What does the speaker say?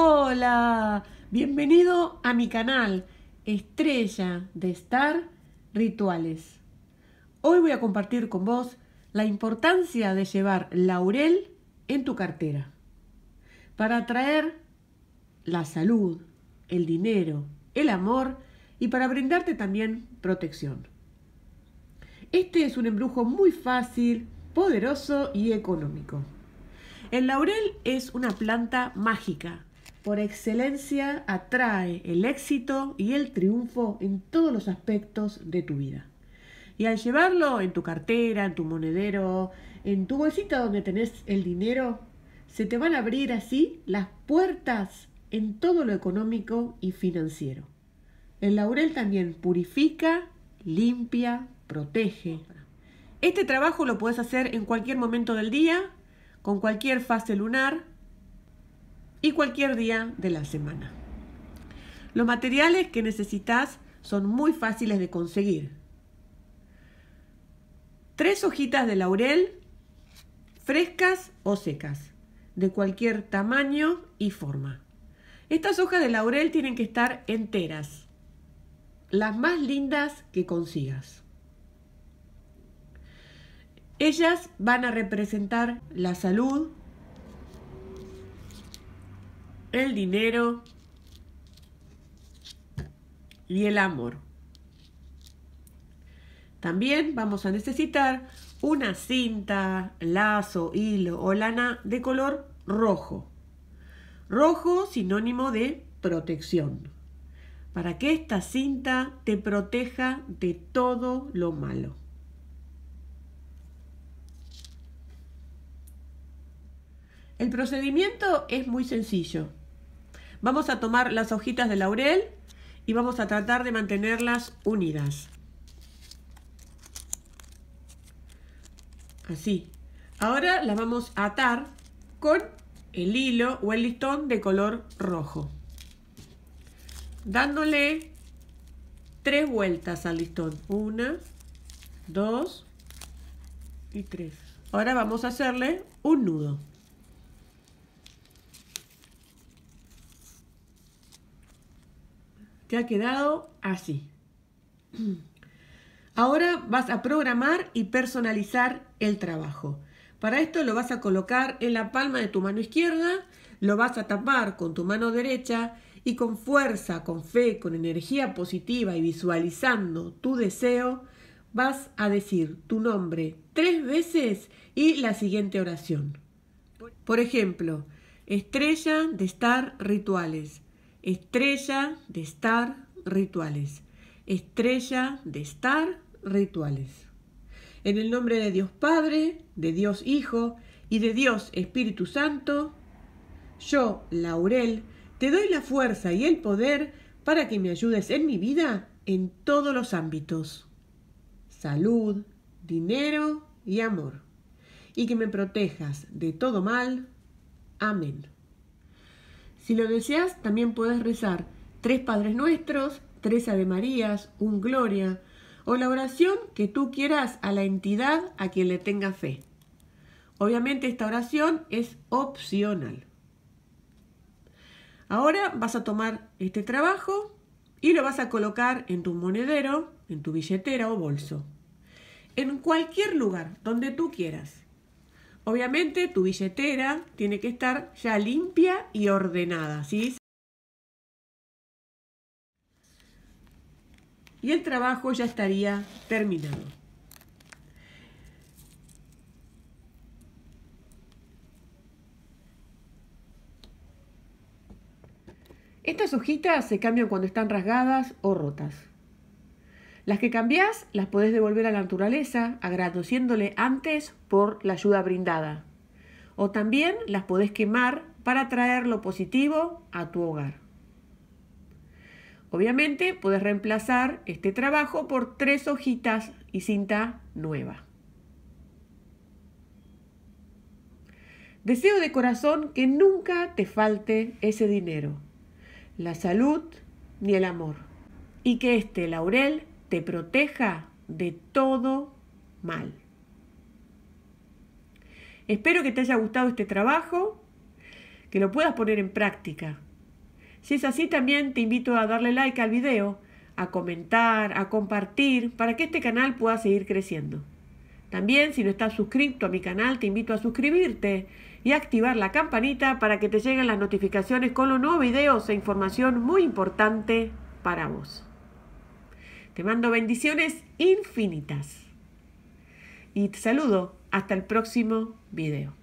Hola, bienvenido a mi canal Estrella de Star Rituales. Hoy voy a compartir con vos la importancia de llevar laurel en tu cartera para atraer la salud, el dinero, el amor y para brindarte también protección. Este es un embrujo muy fácil, poderoso y económico. El laurel es una planta mágica por excelencia atrae el éxito y el triunfo en todos los aspectos de tu vida. Y al llevarlo en tu cartera, en tu monedero, en tu bolsita donde tenés el dinero, se te van a abrir así las puertas en todo lo económico y financiero. El laurel también purifica, limpia, protege. Este trabajo lo puedes hacer en cualquier momento del día, con cualquier fase lunar, y cualquier día de la semana. Los materiales que necesitas son muy fáciles de conseguir. Tres hojitas de laurel frescas o secas, de cualquier tamaño y forma. Estas hojas de laurel tienen que estar enteras, las más lindas que consigas. Ellas van a representar la salud, el dinero y el amor. También vamos a necesitar una cinta, lazo, hilo o lana de color rojo. Rojo sinónimo de protección. Para que esta cinta te proteja de todo lo malo. El procedimiento es muy sencillo. Vamos a tomar las hojitas de laurel y vamos a tratar de mantenerlas unidas. Así. Ahora las vamos a atar con el hilo o el listón de color rojo. Dándole tres vueltas al listón. Una, dos y tres. Ahora vamos a hacerle un nudo. te ha quedado así. Ahora vas a programar y personalizar el trabajo. Para esto lo vas a colocar en la palma de tu mano izquierda, lo vas a tapar con tu mano derecha y con fuerza, con fe, con energía positiva y visualizando tu deseo, vas a decir tu nombre tres veces y la siguiente oración. Por ejemplo, estrella de estar rituales. Estrella de estar rituales. Estrella de estar rituales. En el nombre de Dios Padre, de Dios Hijo y de Dios Espíritu Santo, yo, Laurel, te doy la fuerza y el poder para que me ayudes en mi vida en todos los ámbitos. Salud, dinero y amor. Y que me protejas de todo mal. Amén. Si lo deseas, también puedes rezar tres Padres Nuestros, tres Ave Marías, un Gloria o la oración que tú quieras a la entidad a quien le tenga fe. Obviamente esta oración es opcional. Ahora vas a tomar este trabajo y lo vas a colocar en tu monedero, en tu billetera o bolso. En cualquier lugar donde tú quieras. Obviamente tu billetera tiene que estar ya limpia y ordenada, ¿sí? Y el trabajo ya estaría terminado. Estas hojitas se cambian cuando están rasgadas o rotas. Las que cambiás las podés devolver a la naturaleza agradeciéndole antes por la ayuda brindada. O también las podés quemar para traer lo positivo a tu hogar. Obviamente podés reemplazar este trabajo por tres hojitas y cinta nueva. Deseo de corazón que nunca te falte ese dinero, la salud ni el amor, y que este laurel te proteja de todo mal. Espero que te haya gustado este trabajo, que lo puedas poner en práctica. Si es así, también te invito a darle like al video, a comentar, a compartir, para que este canal pueda seguir creciendo. También, si no estás suscrito a mi canal, te invito a suscribirte y a activar la campanita para que te lleguen las notificaciones con los nuevos videos e información muy importante para vos. Te mando bendiciones infinitas. Y te saludo hasta el próximo video.